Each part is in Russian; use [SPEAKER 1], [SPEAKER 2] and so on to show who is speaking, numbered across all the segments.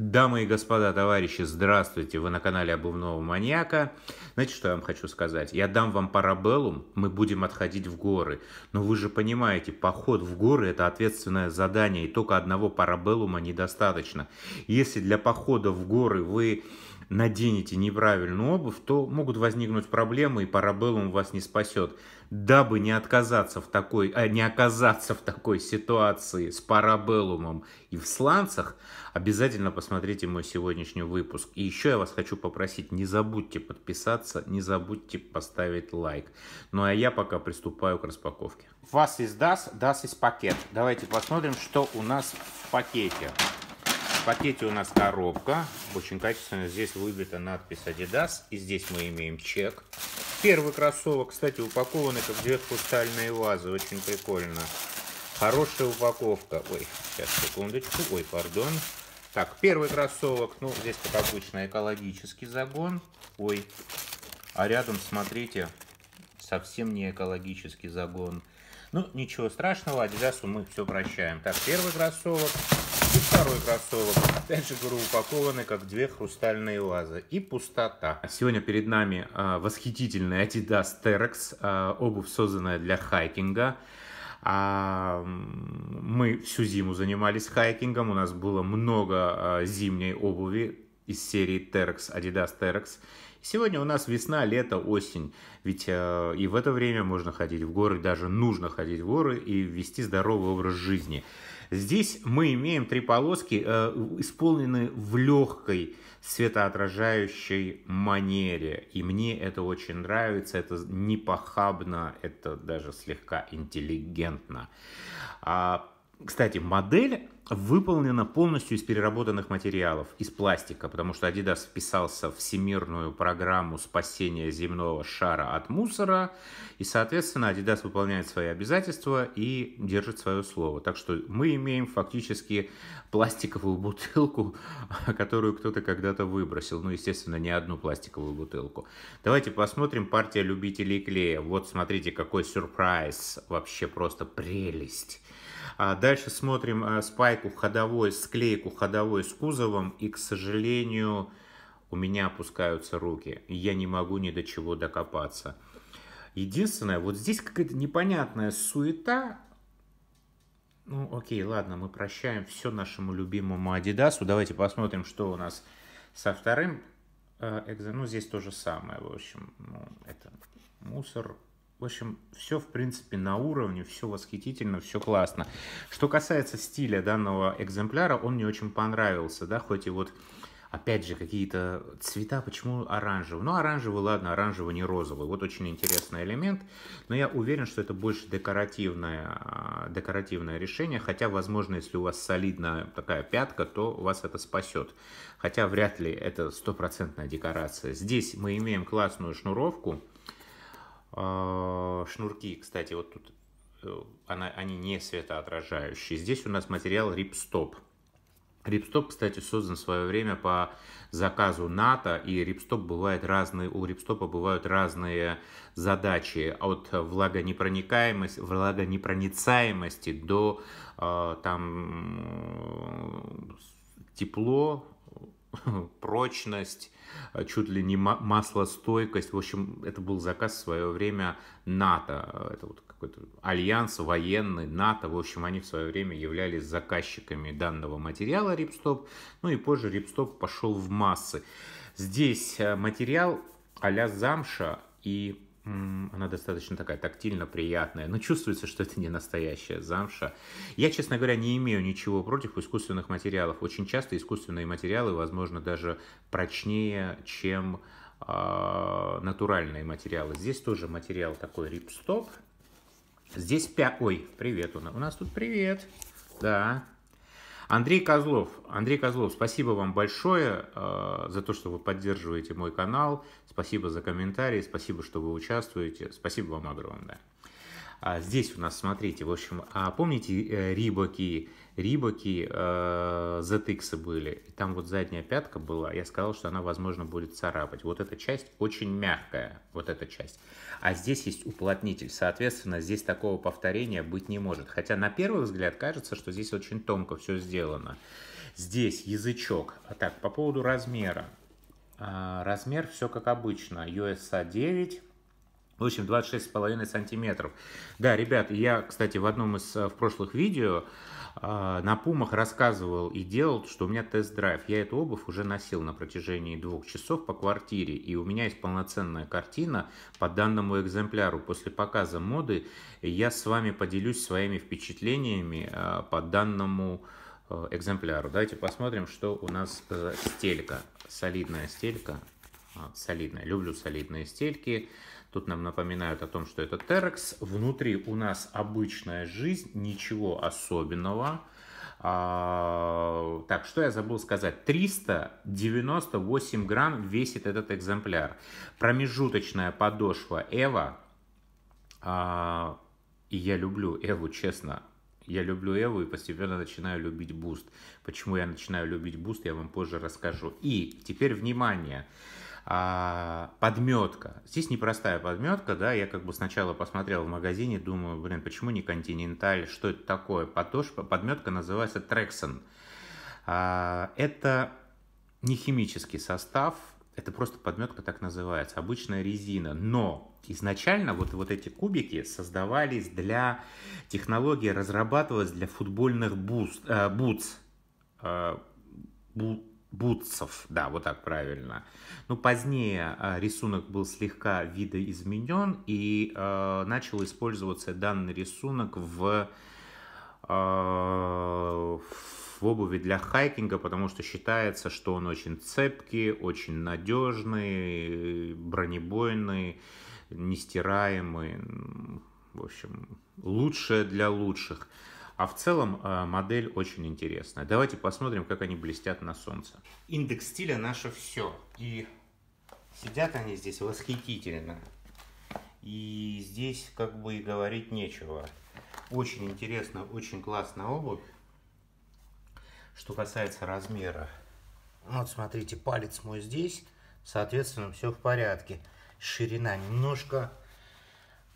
[SPEAKER 1] Дамы и господа, товарищи, здравствуйте! Вы на канале Обувного Маньяка. Знаете, что я вам хочу сказать? Я дам вам парабеллум, мы будем отходить в горы. Но вы же понимаете, поход в горы – это ответственное задание, и только одного парабеллума недостаточно. Если для похода в горы вы наденете неправильную обувь, то могут возникнуть проблемы, и парабеллум вас не спасет. Дабы не отказаться в такой, а, не оказаться в такой ситуации с парабеллумом и в сланцах, обязательно посмотрите мой сегодняшний выпуск. И еще я вас хочу попросить, не забудьте подписаться, не забудьте поставить лайк. Ну а я пока приступаю к распаковке. Вас из DAS, DAS из пакет. Давайте посмотрим, что у нас в пакете. В пакете у нас коробка, очень качественно. Здесь выбита надпись Adidas, и здесь мы имеем чек. Первый кроссовок, кстати, упакованы как две хрустальные вазы, очень прикольно. Хорошая упаковка. Ой, сейчас, секундочку, ой, пардон. Так, первый кроссовок, ну, здесь, как обычно, экологический загон. Ой, а рядом, смотрите, совсем не экологический загон. Ну, ничего страшного, Адидасу мы все прощаем. Так, первый кроссовок второй кроссовок. Опять же говорю, упакованы как две хрустальные лазы. И пустота. Сегодня перед нами э, восхитительный Adidas Terex. Э, обувь, созданная для хайкинга. А мы всю зиму занимались хайкингом, у нас было много а, зимней обуви из серии Terex, Adidas Terex. Сегодня у нас весна, лето, осень, ведь э, и в это время можно ходить в горы, даже нужно ходить в горы и вести здоровый образ жизни. Здесь мы имеем три полоски, э, исполнены в легкой светоотражающей манере. И мне это очень нравится, это не похабно, это даже слегка интеллигентно. А кстати, модель выполнена полностью из переработанных материалов, из пластика, потому что Adidas вписался в всемирную программу спасения земного шара от мусора, и, соответственно, Adidas выполняет свои обязательства и держит свое слово. Так что мы имеем фактически пластиковую бутылку, которую кто-то когда-то выбросил. Ну, естественно, не одну пластиковую бутылку. Давайте посмотрим партия любителей клея. Вот, смотрите, какой сюрприз. Вообще просто прелесть. А дальше смотрим э, спайку ходовой, склейку ходовой с кузовом. И, к сожалению, у меня опускаются руки. я не могу ни до чего докопаться. Единственное, вот здесь какая-то непонятная суета. Ну, окей, ладно, мы прощаем все нашему любимому Адидасу. Давайте посмотрим, что у нас со вторым э, экзо. Ну, здесь то же самое, в общем. Ну, это мусор, в общем, все, в принципе, на уровне, все восхитительно, все классно. Что касается стиля данного экземпляра, он мне очень понравился, да, хоть и вот, опять же, какие-то цвета, почему оранжевый? Ну, оранжевый, ладно, оранжевый, не розовый, вот очень интересный элемент, но я уверен, что это больше декоративное, а, декоративное решение, хотя, возможно, если у вас солидная такая пятка, то вас это спасет, хотя вряд ли это стопроцентная декорация. Здесь мы имеем классную шнуровку, а, шнурки, кстати, вот тут э, она, они не светоотражающие. Здесь у нас материал рипстоп. Рипстоп, кстати, создан в свое время по заказу НАТО, и рипстоп бывает разный. у рипстопа бывают разные задачи, а от влагонепроникаемости, влагонепроницаемости до а, э, там тепло, прочность, э, чуть ли не маслостойкость. В общем, это был заказ в свое время НАТО. Э, это вот какой-то альянс военный, НАТО. В общем, они в свое время являлись заказчиками данного материала Рипстоп. Ну и позже Рипстоп пошел в массы. Здесь э, материал а замша и она достаточно такая тактильно приятная, но чувствуется, что это не настоящая замша. Я, честно говоря, не имею ничего против искусственных материалов. Очень часто искусственные материалы, возможно, даже прочнее, чем э, натуральные материалы. Здесь тоже материал такой рипстоп. Здесь пя... Ой, привет у нас. У нас тут привет. Да, Андрей Козлов, Андрей Козлов, спасибо вам большое э, за то, что вы поддерживаете мой канал, спасибо за комментарии, спасибо, что вы участвуете, спасибо вам огромное. А здесь у нас, смотрите, в общем, а помните рибаки, рибаки э, э были, и там вот задняя пятка была, я сказал, что она, возможно, будет царапать. Вот эта часть очень мягкая, вот эта часть. А здесь есть уплотнитель, соответственно, здесь такого повторения быть не может. Хотя на первый взгляд кажется, что здесь очень тонко все сделано. Здесь язычок. А так, по поводу размера. А, размер все как обычно, USA 9, в общем, 26,5 сантиметров. Да, ребят, я, кстати, в одном из э, в прошлых видео э, на пумах рассказывал и делал, что у меня тест-драйв. Я эту обувь уже носил на протяжении двух часов по квартире. И у меня есть полноценная картина по данному экземпляру. После показа моды я с вами поделюсь своими впечатлениями э, по данному э, экземпляру. Давайте посмотрим, что у нас э, стелька. Солидная стелька. А, солидная. Люблю солидные стельки. Тут нам напоминают о том, что это Терекс. Внутри у нас обычная жизнь, ничего особенного. А, так, что я забыл сказать? 398 грамм весит этот экземпляр. Промежуточная подошва Эва. А, и я люблю Эву, честно. Я люблю Эву и постепенно начинаю любить буст. Почему я начинаю любить буст, я вам позже расскажу. И теперь внимание. А подметка. Здесь непростая подметка, да, я как бы сначала посмотрел в магазине, думаю, блин, почему не континенталь, что это такое? Подош... Подметка называется Трексон. А, это не химический состав, это просто подметка так называется, обычная резина. Но изначально вот, вот эти кубики создавались для... технологии, разрабатывалась для футбольных буст, э, бутс. Э, бу, Бутсов, да, вот так правильно. Но позднее э, рисунок был слегка видоизменен и э, начал использоваться данный рисунок в, э, в обуви для хайкинга, потому что считается, что он очень цепкий, очень надежный, бронебойный, нестираемый, в общем, лучшее для лучших. А в целом э, модель очень интересная. Давайте посмотрим, как они блестят на солнце. Индекс стиля наше все. И сидят они здесь восхитительно. И здесь как бы и говорить нечего. Очень интересно, очень классная обувь. Что касается размера. Вот смотрите, палец мой здесь. Соответственно, все в порядке. Ширина немножко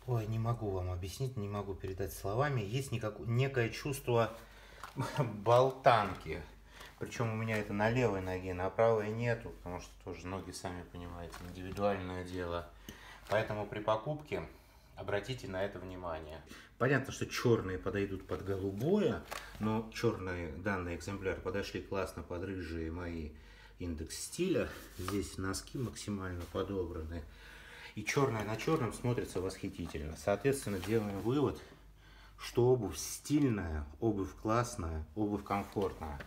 [SPEAKER 1] Ой, не могу вам объяснить, не могу передать словами. Есть никак... некое чувство болтанки. Причем у меня это на левой ноге, на правой нету, потому что тоже ноги, сами понимаете, индивидуальное дело. Поэтому при покупке обратите на это внимание. Понятно, что черные подойдут под голубое, но черные данный экземпляр подошли классно под рыжие мои индекс стиля. Здесь носки максимально подобраны. И черное на черном смотрится восхитительно. Соответственно, делаем вывод, что обувь стильная, обувь классная, обувь комфортная.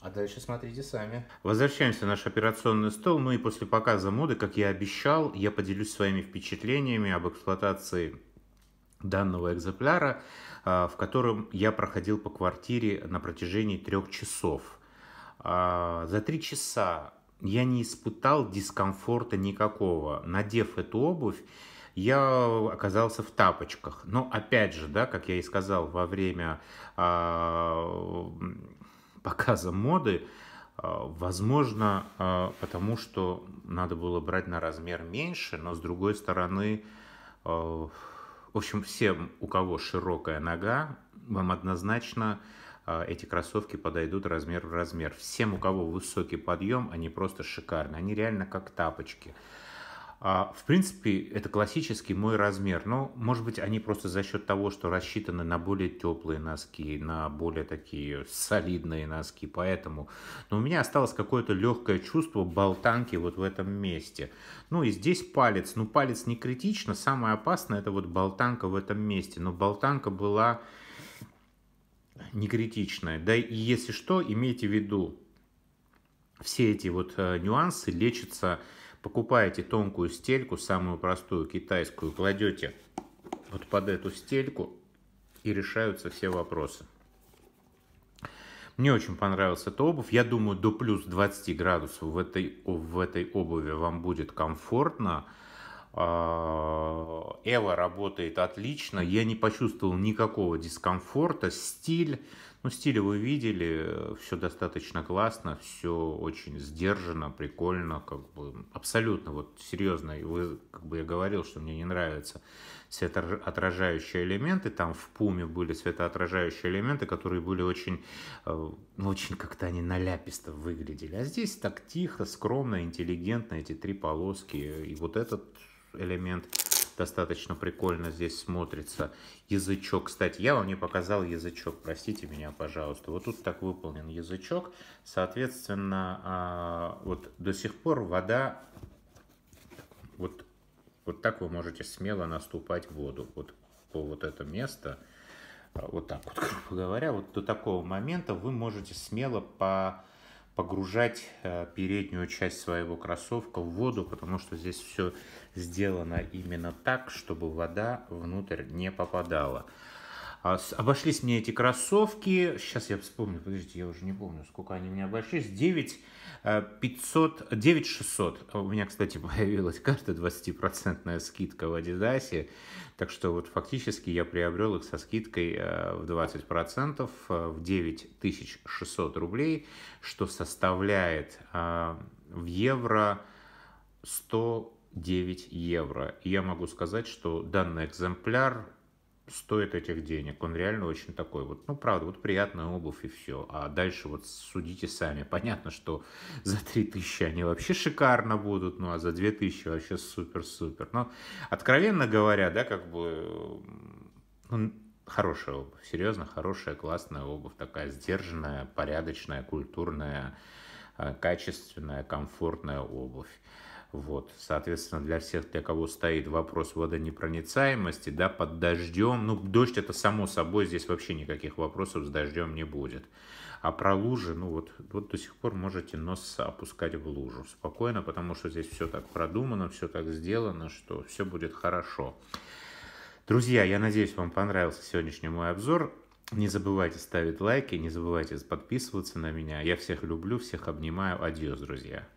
[SPEAKER 1] А дальше смотрите сами. Возвращаемся на наш операционный стол. Ну и после показа моды, как я обещал, я поделюсь своими впечатлениями об эксплуатации данного экземпляра, а, в котором я проходил по квартире на протяжении трех часов. А, за три часа я не испытал дискомфорта никакого. Надев эту обувь, я оказался в тапочках. Но опять же, да, как я и сказал во время э, показа моды, а, Возможно, а, потому что надо было брать на размер меньше, но с другой стороны, в общем, всем, у кого широкая нога, вам однозначно а, эти кроссовки подойдут размер в размер. Всем, у кого высокий подъем, они просто шикарны. Они реально как тапочки. А, в принципе, это классический мой размер, но, может быть, они просто за счет того, что рассчитаны на более теплые носки, на более такие солидные носки, поэтому... Но у меня осталось какое-то легкое чувство болтанки вот в этом месте. Ну и здесь палец, ну палец не критично, самое опасное это вот болтанка в этом месте, но болтанка была не критичная. Да и если что, имейте в виду, все эти вот э, нюансы лечатся. Покупаете тонкую стельку, самую простую китайскую, кладете вот под эту стельку и решаются все вопросы. Мне очень понравилась эта обувь. Я думаю, до плюс 20 градусов в этой, в этой обуви вам будет комфортно. Э, Эва работает отлично, я не почувствовал никакого дискомфорта, стиль, ну, стиль вы видели, э, все достаточно классно, все очень сдержанно, прикольно, как бы абсолютно, вот серьезно, вы, как бы я говорил, что мне не нравятся светоотражающие элементы, там в Пуме были светоотражающие элементы, которые были очень, э, ну, очень как-то они наляписто выглядели, а здесь так тихо, скромно, интеллигентно эти три полоски, и вот этот элемент достаточно прикольно здесь смотрится. Язычок, кстати, я вам не показал язычок, простите меня, пожалуйста. Вот тут так выполнен язычок, соответственно, а, вот до сих пор вода, вот, вот так вы можете смело наступать в воду, вот по вот это место, а, вот так вот, грубо говоря, вот до такого момента вы можете смело по погружать э, переднюю часть своего кроссовка в воду, потому что здесь все сделано именно так, чтобы вода внутрь не попадала. А, обошлись мне эти кроссовки, сейчас я вспомню, подождите, я уже не помню, сколько они мне обошлись, 9 500, 9 600. У меня, кстати, появилась карта 20% скидка в Адидасе, так что вот фактически я приобрел их со скидкой э, в 20%, э, в 9 600 рублей, что составляет э, в евро 100 9 евро. И я могу сказать, что данный экземпляр стоит этих денег. Он реально очень такой вот, ну, правда, вот приятная обувь и все. А дальше вот судите сами. Понятно, что за 3000 они вообще шикарно будут, ну, а за 2000 вообще супер-супер. Но, откровенно говоря, да, как бы, ну, хорошая обувь, серьезно, хорошая, классная обувь, такая сдержанная, порядочная, культурная, э, качественная, комфортная обувь. Вот, соответственно, для всех, для кого стоит вопрос водонепроницаемости, да, под дождем, ну, дождь это само собой, здесь вообще никаких вопросов с дождем не будет. А про лужи, ну, вот, вот до сих пор можете нос опускать в лужу спокойно, потому что здесь все так продумано, все так сделано, что все будет хорошо. Друзья, я надеюсь, вам понравился сегодняшний мой обзор. Не забывайте ставить лайки, не забывайте подписываться на меня. Я всех люблю, всех обнимаю. Адьос, друзья.